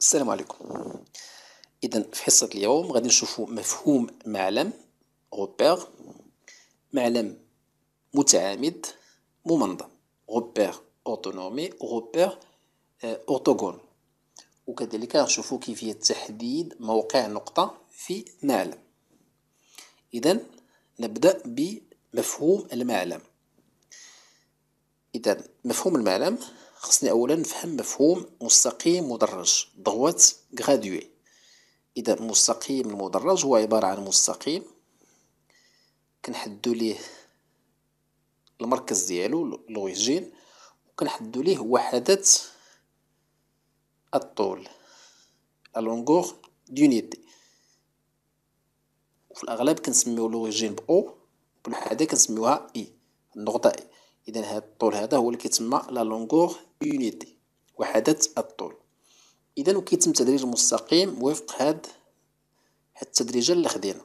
السلام عليكم اذا في حصه اليوم غادي نشوفوا مفهوم معلم غوبير معلم متعامد ممنظم غوبير اوتونومي غوبير آه، اورتوغون وكذلك نشوفوا كيفيه تحديد موقع نقطه في معلم اذا نبدا بمفهوم المعلم اذا مفهوم المعلم خصني اولا نفهم مفهوم مستقيم مدرج ضغوات غراديوي اذا مستقيم المدرج هو عبارة عن مستقيم كنحدو ليه المركز ديالو لوريجين وكنحدو ليه وحدات الطول لونغور دونيتي وفي الاغلب كنسميو لوريجين ب او بالوحده كنسميوها اي e، النقطه اي e. اذا هذا الطول هذا هو اللي كيتسمى لا لونغور يونيتي وحدات الطول اذا وكيتم تدريج المستقيم وفق هاد هاد التدريجه اللي خدينا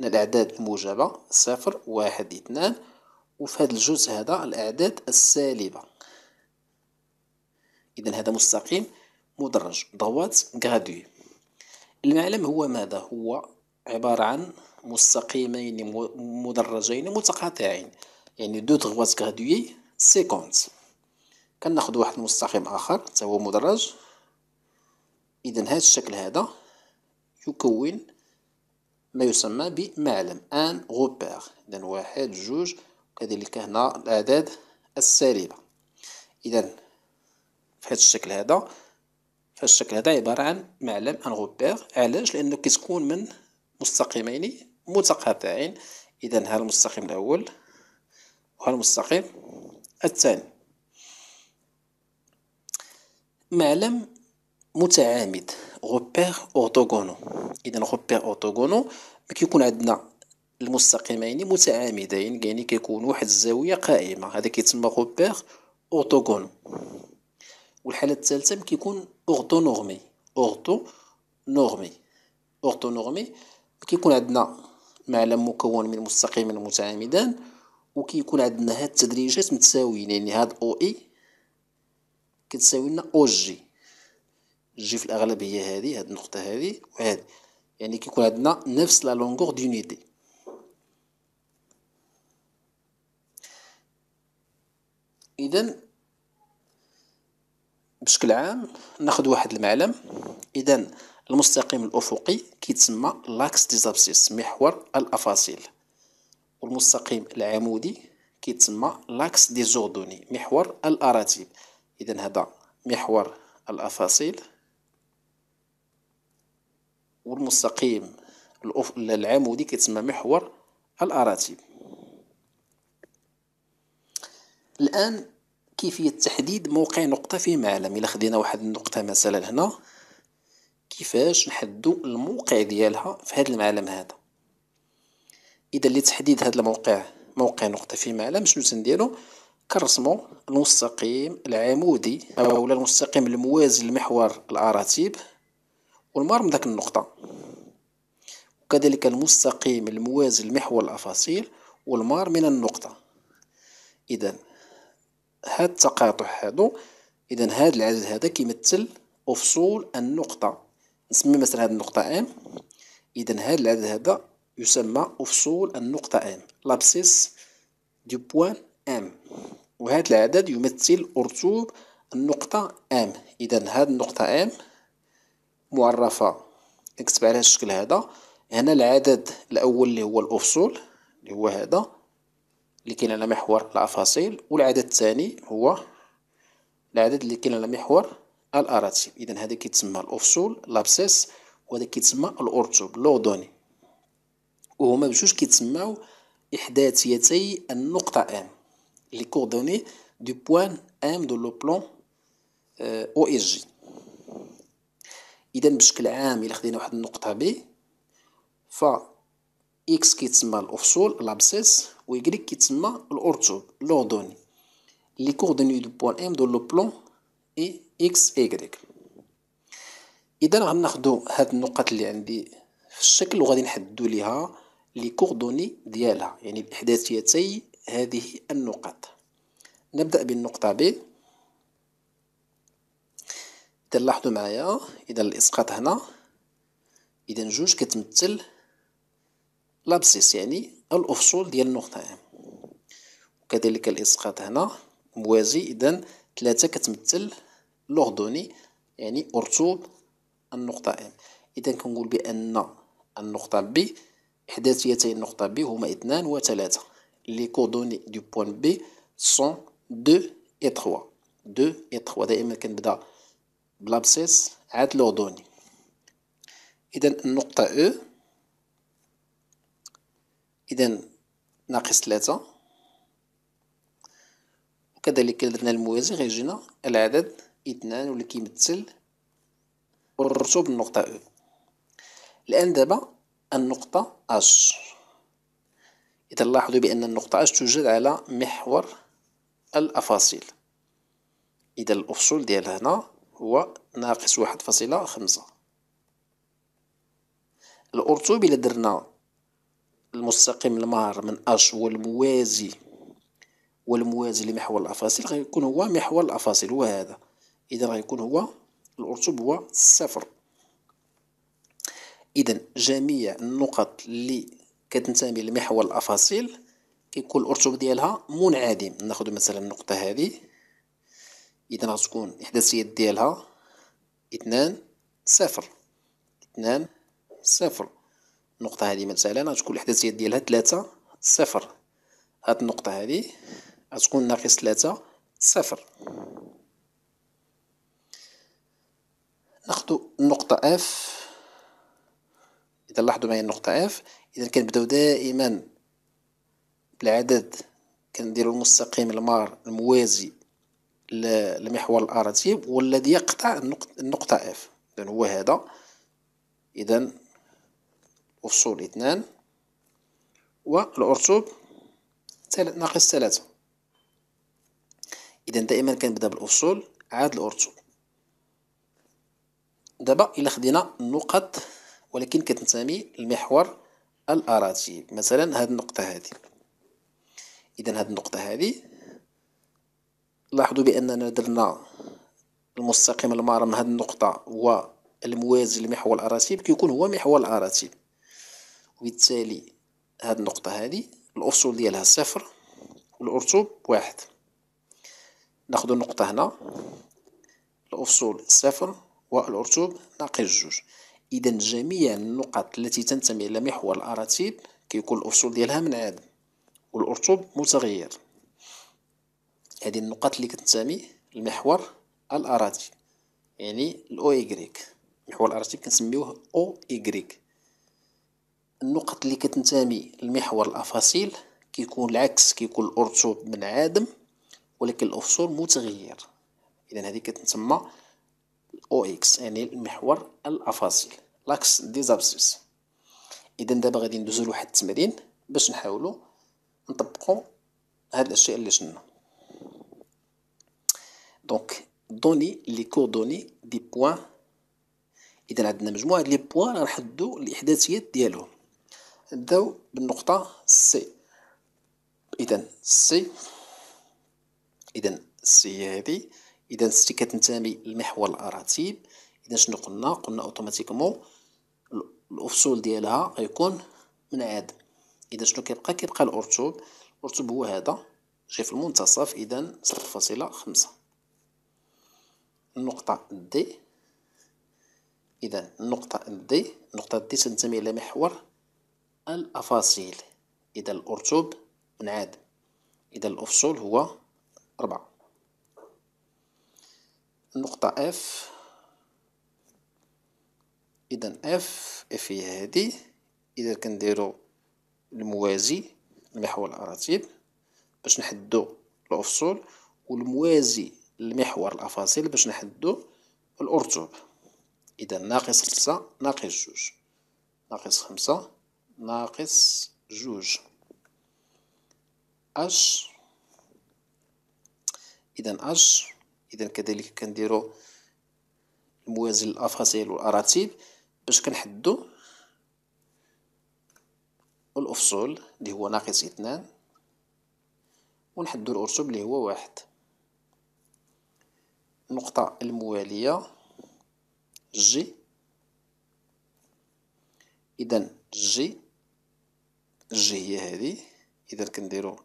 هنا الاعداد الموجبه صفر واحد اثنان وفي هذا الجزء هذا الاعداد السالبه اذا هذا مستقيم مدرج ضوات غادي المعلم هو ماذا هو عباره عن مستقيمين مدرجين متقاطعين يعني دو تغواز كغدوي سيكونت كناخد واحد مستقيم آخر حتى هو مدرج إذا هذا الشكل هذا يكون ما يسمى بمعلم ان غوبير إذا واحد جوج وكذلك هنا الأعداد السالبة إذا في هذا الشكل هذا فالشكل هذا عبارة عن معلم ان غوبير علاش لأنه كتكون من مستقيمين متقاطعين إذا هذا المستقيم الأول وهذا المستقيم الثاني معلم متعامد غوبير اورتوغونو اذا غوبير اورتوغونو كيكون عندنا المستقيمين متعامدين يعني كيكون واحد الزاويه قائمه هذا كيتسمى غوبير اورتوغونو والحاله الثالثه كيكون نورمي اورتو نورمي نورمي كيكون عندنا معلم مكون من مستقيمين متعامدان وكيكون عندنا هاد التدريجات متساويين يعني هاد او اي كتساوي لنا او جي جي في الاغلب هي هادي هاد النقطه هادي وهادي يعني كيكون عندنا نفس لا لونغور دونيتي اذا بشكل عام ناخذ واحد المعلم اذا المستقيم الأفقي كيتسمى لاكس ديزابسيس محور الأفاصيل والمستقيم العمودي كيتسمى لاكس ديزوردوني محور الأراتيب إذا هذا محور الأفاصيل والمستقيم العمودي كيتسمى محور الأراتيب الآن كيفية تحديد موقع نقطة في معلم إلا خدينا واحد النقطة مثلا هنا كيفاش نحدو الموقع ديالها في هذا المعلم هذا اذا لتحديد هذا الموقع موقع نقطه في معلم شنو تنديرو كنرسمو المستقيم العمودي اولا المستقيم الموازي لمحور الاراتيب والمرم داك النقطه وكذلك المستقيم الموازي لمحور الافاصيل والمار من النقطه اذا هاد التقاطع هادو اذا هاد العدد هذا كيمثل أفصول النقطه نسمي مثلا هذه النقطة M إذا هذا العدد هذا يسمى أفصول النقطة M لابسيس دو بوان M وهذا العدد يمثل أرتوب النقطة M إذا هذه النقطة M معرفة نكتب على الشكل هذا هنا العدد الأول اللي هو الأفصول اللي هو هذا اللي كاين على محور الأفاصيل والعدد الثاني هو العدد اللي كاين على محور الاراتيب اذا هذا كيتسمى الافصول لابسيس وهذا كيتسمى الارتوب لودوني وهما بجوج كيتسماو احداثيتي النقطه ام لي كوردوني دو بوان ام دو لو بلون آه، او اس جي اذا بشكل عام الا خدينا واحد النقطه بي ف اكس كيتسمى الافصول لابسيس و واي كيتسمى الارتوب لوردوني لي كوردوني دو بوان ام دو لو بلون اي إكس إيكغيك إذا غناخدو هاد النقط اللي عندي في الشكل وغادي نحددو ليها لي كوردوني ديالها يعني احداثيتي هذه النقط نبدأ بالنقطة ب إذا معايا إذا الإسقاط هنا إذا جوج كتمثل لابسيس يعني الأفصول ديال النقطة ام وكذلك الإسقاط هنا موازي إذا ثلاثة كتمثل لوردوني يعني أرسول النقطة M إذا كنقول بأن النقطة B إحداثيتي النقطة B هما اثنان وثلاثة لي كوردوني دو بوان بي سون دو إي تخوا دو إي تخوا دائما كنبدا بلابسيس عاد لوردوني إذا النقطة أو إذا ناقص ثلاثة وكذلك درنا الموازي غيجينا العدد اثنان واللي كيمثل الرسوب النقطة او الآن دابا النقطة اش إذا لاحظوا بأن النقطة اش توجد على محور الأفاصيل إذا الأفصول ديال هنا هو ناقص واحد فاصلة خمسة الأرتوب إلا درنا المستقيم المهر من اش هو الموازي والموازي لمحور الأفاصيل غيكون هو محور الأفاصيل هو هذا إذا غيكون هو الأرتب هو صفر إذا جميع النقط اللي كتنتمي لمحور الأفاصيل كيكون الأرتب ديالها منعدم ناخذ مثلا النقطة هذه إذا غتكون الاحداثيات ديالها اثنان صفر اثنان صفر النقطة هذه مثلا غتكون الإحداثيات ديالها ثلاثة صفر هاد النقطة هذه غتكون ناقص ثلاثة صفر ناخدو النقطة F إذا لاحظوا معايا النقطة F إذا كنبداو دائما بالعدد كنديرو المستقيم المار الموازي لمحور الأراتيب والذي يقطع النقطة F إذا هو هذا إذا أصول اثنان والأرسوب ناقص ثلاثة إذا دائما كنبدا بالأصول عاد الأرتوب دابا إلا خدينا النقط ولكن كتنتمي لمحور الأراضي مثلا هذه النقطة هذه إذا هذه النقطة هذه لاحظوا بأننا درنا المستقيم المار من هذه النقطة والموازي لمحور الأراتيب كيكون هو محور الأراتيب وبالتالي هذه النقطة هذه الأصول ديالها صفر والأرتب واحد ناخدو النقطة هنا الأصول صفر والأرتوب ناقص جوج إذا جميع النقط التي تنتمي إلى محور الأراتيب كيكون الأصول ديالها من عدم والأرتوب متغير هذه النقط اللي كتنتمي لمحور الأراتيب يعني الأو إيكغيك محور الأراتيب كنسميوه أو إيكغيك النقط اللي كتنتمي لمحور الأفاصيل كيكون العكس كيكون الأرتوب عدم ولكن الأفصول متغير إذا هذه كتسمى او اكس يعني المحور الأفاصيل لاكس دي زابسيس إذا دابا غادي ندوزو لواحد التمرين باش نحاولو نطبقو هاد الأشياء اللي شنا دونك دوني لي كوردوني دي بوان إذا عندنا مجموعة لي بوان غنحددو الإحداثيات ديالهم نبداو بالنقطة سي إذا سي إذا سي هذه اذا ستي كتنتمي لمحور الاراتيب اذا شنو قلنا قلنا اوتوماتيكمون الافصول ديالها غيكون منعاد اذا شنو كيبقى كيبقى الارتوب الارتوب هو هذا جاي في المنتصف اذا صفر فاصلة خمسة النقطة دي اذا النقطة دي النقطة دي تنتمي الى محور الافاصيل اذا الارتوب منعاد اذا الافصول هو أربعة النقطة F إذا F F هي هادي إذا كنديرو الموازي لمحور الأراتيب باش نحدو الأفصول والموازي لمحور الأفاصيل باش نحدو الأرتب إذا ناقص خمسة ناقص جوج ناقص خمسة ناقص جوج أش إذا أش اذا كذلك كنديرو الموازن الافاصيل والاراتيب باش كنحدو الافصول اللي هو ناقص اثنان ونحدو الارسوب اللي هو واحد النقطة الموالية جي اذا جي جي هي هذه اذا كنديرو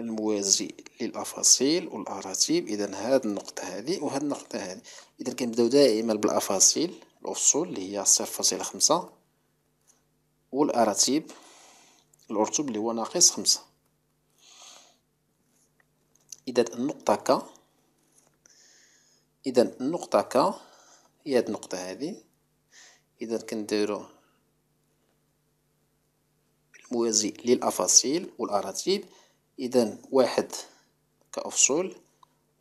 الموازي للأفاصيل والأراتيب إذا هاد النقطة هادي وهاد النقطة هادي إذا كنبداو دائما بالأفاصيل الأصول اللي هي صفر فاصلة خمسة والأراتيب الأرتب اللي هو ناقص خمسة إذا النقطة ك إذا النقطة ك هي هاد النقطة هادي إذا كنديرو الموازي للأفاصيل والأراتيب إذا واحد كأفصول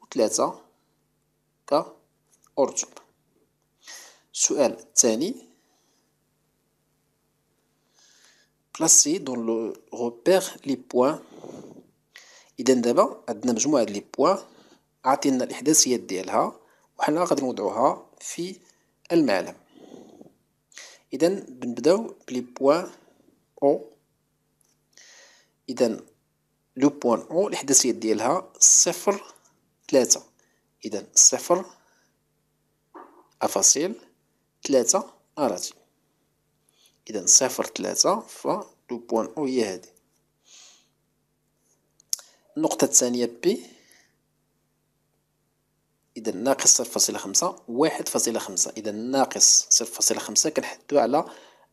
وثلاثة كأرجل السؤال الثاني بلاسي دون لو روبير لي بوان إذا دابا عندنا مجموعة لي بوان عاطينا الإحداثيات ديالها وحنا غادي نوضعوها في المعلم إذا بنبداو بلي بوان أو إذا لو بوان او الاحداثيات ديالها صفر ثلاثة إذا صفر أفاصيل ثلاثة أراتي إذا صفر ثلاثة فلو بوان او هي هادي النقطة الثانية بي إذا ناقص صفر فاصلة خمسة واحد فاصلة خمسة إذا ناقص صفر فاصلة خمسة كنحدو على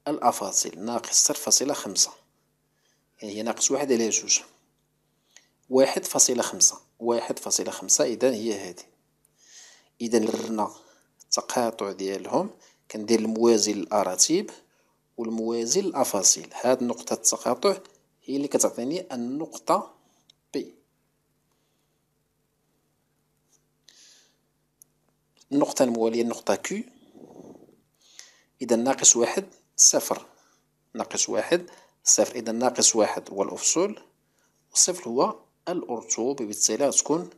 الأفاصيل ناقص صفر فاصلة خمسة يعني هي ناقص واحد على جوج واحد فاصلة خمسة واحد فاصلة خمسة إذا هي هذه إذا لرنا التقاطع ديالهم كندير الموازي للأراتيب والموازي للأفاصيل هاد نقطة التقاطع هي اللي كتعطيني النقطة بي النقطة الموالية النقطة كو إذا ناقص واحد صفر ناقص واحد صفر إذا ناقص واحد هو الأفصول والصفر هو الأرطوب ببتصيلها تكون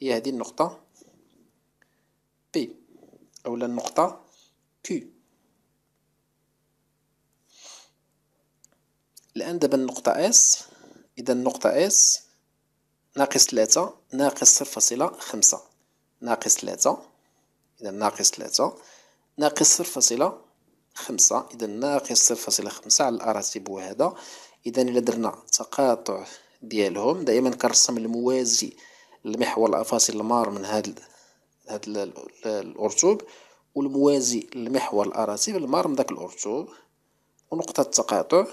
هي هذه النقطة بي أو النقطة كي الآن دابا النقطة اس إذا النقطة اس ناقص ثلاثة ناقص صفر فاصلة خمسة ناقص ثلاثة إذا ناقص ثلاثة ناقص صفر فاصلة خمسة إذا ناقص صفر فاصلة خمسة على الأرتيب وهذا إذا إلا درنا تقاطع ديالهم دائما كنرسم الموازي لمحور الافاصيل المار من هاد هاد الارتوب والموازي لمحور الاراتب المار من داك الارتوب ونقطة التقاطع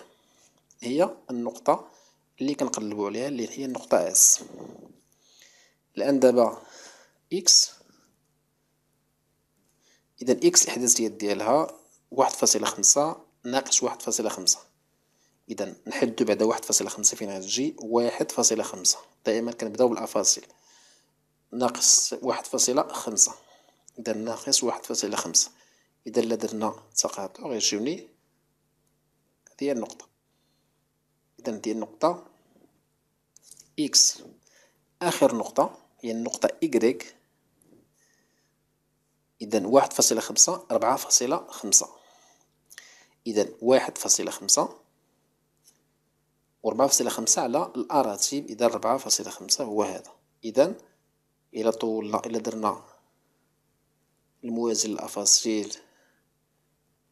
هي النقطة اللي كنقلبو عليها اللي هي النقطة اس الان دابا اكس اذا اكس الاحداثيات ديالها واحد فاصلة خمسة ناقص واحد فاصلة خمسة إذا نحدو بعد واحد فاصلة خمسة فين غتجي واحد فاصلة خمسة دائما كنبداو بالأفاصيل ناقص واحد فاصلة خمسة إذا ناقص واحد فاصلة خمسة إذا إلا درنا تقاطع غيجيوني هادي هي النقطة إذا ندير النقطة إكس آخر نقطة هي النقطة إكغيك إذا واحد فاصلة خمسة ربعة فاصلة خمسة إذا واحد فاصلة خمسة و خمسة على الأراتيب إذا ربعة فاصلة خمسة هو هذا إذا إلى طولنا إلى درنا الموازي للأفاصيل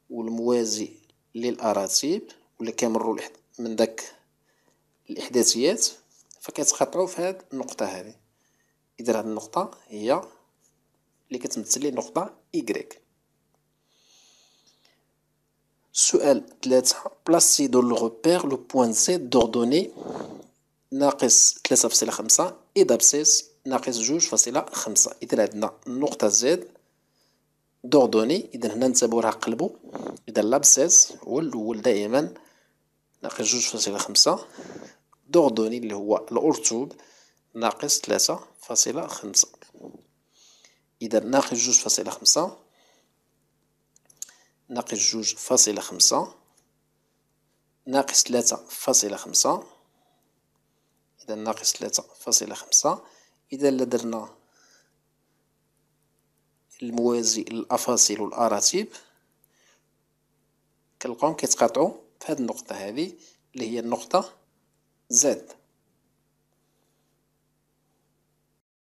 والموازي للأراتيب ولا كيمرو من داك الإحداثيات فكتقطعو في هاد النقطة هذه إذا هاد النقطة هي اللي كتمثل لي نقطة إيكغيك سؤال ثلاثة بلاسي دو لو روبير لو بوان زيد دوردوني ناقص ثلاثة فاصلة خمسة إدابسيس ناقص جوج فاصلة خمسة إذا عندنا النقطة زيد دوردوني إذا هنا نتابعو راه قلبو إذا لابسيس هو الأول دائما ناقص جوج فاصلة خمسة دوردوني اللي هو الأرتوب ناقص ثلاثة فاصلة خمسة إذا ناقص جوج فاصلة خمسة ناقص جوج فاصلة خمسة ناقص ثلاثة فاصلة خمسة إذا ناقص ثلاثة فاصلة خمسة إذا لدرنا الموازي الأفاصيل والأراتيب كنلقاهم كيتقاطعو في هاد النقطة هادي اللي هي النقطة زد